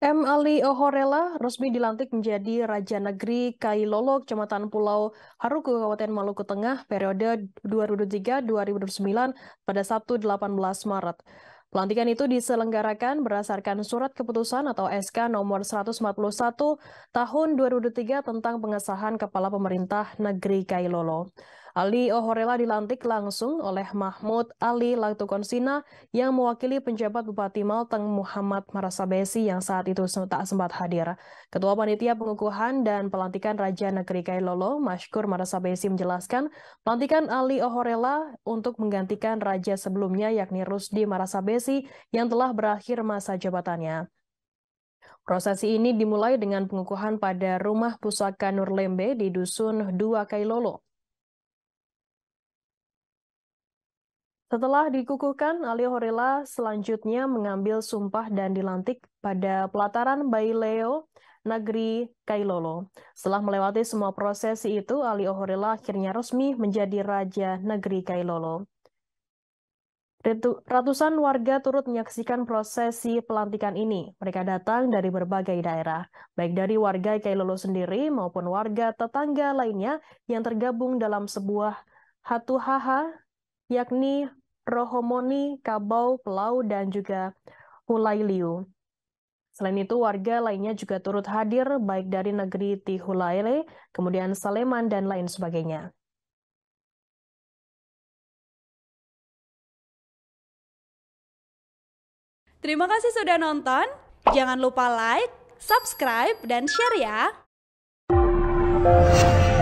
M. Ali Ohorela resmi dilantik menjadi Raja Negeri Kailolo, Kecamatan Pulau Haruku, Kabupaten Maluku Tengah, periode 2023-2029 pada Sabtu 18 Maret. Pelantikan itu diselenggarakan berdasarkan Surat Keputusan atau SK nomor 141 tahun 2003 tentang pengesahan Kepala Pemerintah Negeri Kailolo. Ali Ohorela dilantik langsung oleh Mahmud Ali Latukonsina yang mewakili penjabat Bupati Malteng Muhammad Marasabesi yang saat itu tak sempat hadir. Ketua Panitia Pengukuhan dan Pelantikan Raja Negeri Kailolo, Mashkur Marasabesi menjelaskan, pelantikan Ali Ohorela untuk menggantikan raja sebelumnya yakni Rusdi Marasabesi yang telah berakhir masa jabatannya. Prosesi ini dimulai dengan pengukuhan pada Rumah Pusaka Nurlembe di Dusun Dua Kailolo. Setelah dikukuhkan, Ali Horela selanjutnya mengambil sumpah dan dilantik pada pelataran Leo, negeri Kailolo. Setelah melewati semua prosesi itu, Ali Horela akhirnya resmi menjadi Raja Negeri Kailolo. Ratusan warga turut menyaksikan prosesi pelantikan ini. Mereka datang dari berbagai daerah, baik dari warga Kailolo sendiri maupun warga tetangga lainnya yang tergabung dalam sebuah hatu haha yakni Rohomoni, Kabau, Pelau, dan juga Hulailiu. Selain itu, warga lainnya juga turut hadir baik dari negeri Tihulaile, kemudian Saleman, dan lain sebagainya. Terima kasih sudah nonton. Jangan lupa like, subscribe, dan share ya.